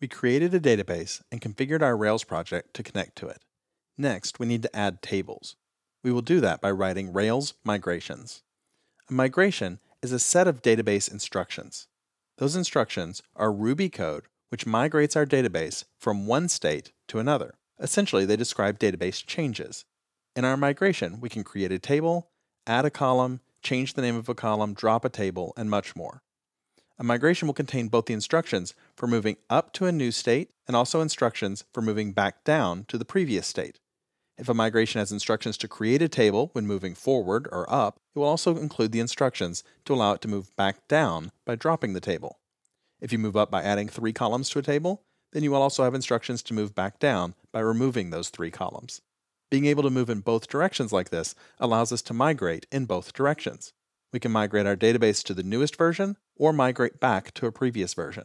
We created a database and configured our Rails project to connect to it. Next, we need to add tables. We will do that by writing Rails migrations. A migration is a set of database instructions. Those instructions are Ruby code which migrates our database from one state to another. Essentially, they describe database changes. In our migration, we can create a table, add a column, change the name of a column, drop a table, and much more. A migration will contain both the instructions for moving up to a new state and also instructions for moving back down to the previous state. If a migration has instructions to create a table when moving forward or up, it will also include the instructions to allow it to move back down by dropping the table. If you move up by adding three columns to a table, then you will also have instructions to move back down by removing those three columns. Being able to move in both directions like this allows us to migrate in both directions. We can migrate our database to the newest version or migrate back to a previous version.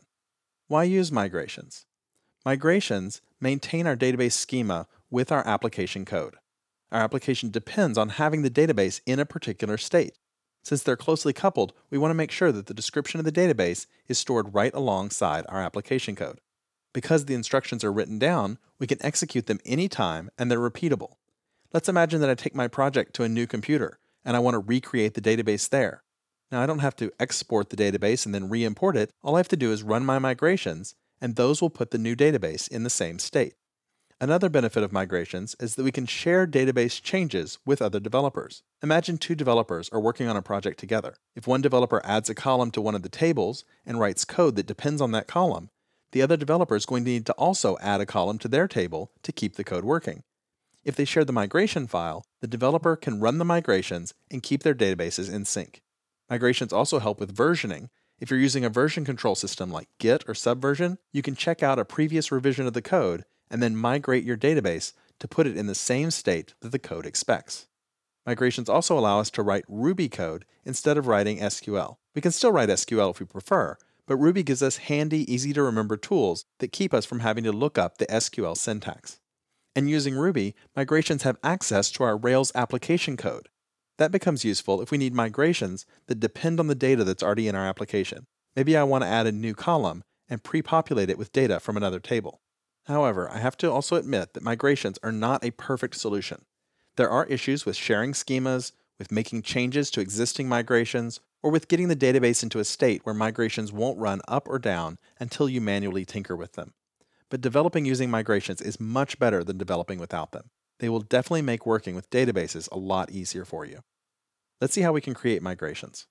Why use migrations? Migrations maintain our database schema with our application code. Our application depends on having the database in a particular state. Since they're closely coupled, we want to make sure that the description of the database is stored right alongside our application code. Because the instructions are written down, we can execute them anytime and they're repeatable. Let's imagine that I take my project to a new computer and I want to recreate the database there. Now I don't have to export the database and then re-import it. All I have to do is run my migrations, and those will put the new database in the same state. Another benefit of migrations is that we can share database changes with other developers. Imagine two developers are working on a project together. If one developer adds a column to one of the tables and writes code that depends on that column, the other developer is going to need to also add a column to their table to keep the code working. If they share the migration file, the developer can run the migrations and keep their databases in sync. Migrations also help with versioning. If you're using a version control system like Git or Subversion, you can check out a previous revision of the code and then migrate your database to put it in the same state that the code expects. Migrations also allow us to write Ruby code instead of writing SQL. We can still write SQL if we prefer, but Ruby gives us handy, easy to remember tools that keep us from having to look up the SQL syntax. And using Ruby, migrations have access to our Rails application code, that becomes useful if we need migrations that depend on the data that's already in our application. Maybe I want to add a new column and pre-populate it with data from another table. However, I have to also admit that migrations are not a perfect solution. There are issues with sharing schemas, with making changes to existing migrations, or with getting the database into a state where migrations won't run up or down until you manually tinker with them. But developing using migrations is much better than developing without them they will definitely make working with databases a lot easier for you. Let's see how we can create migrations.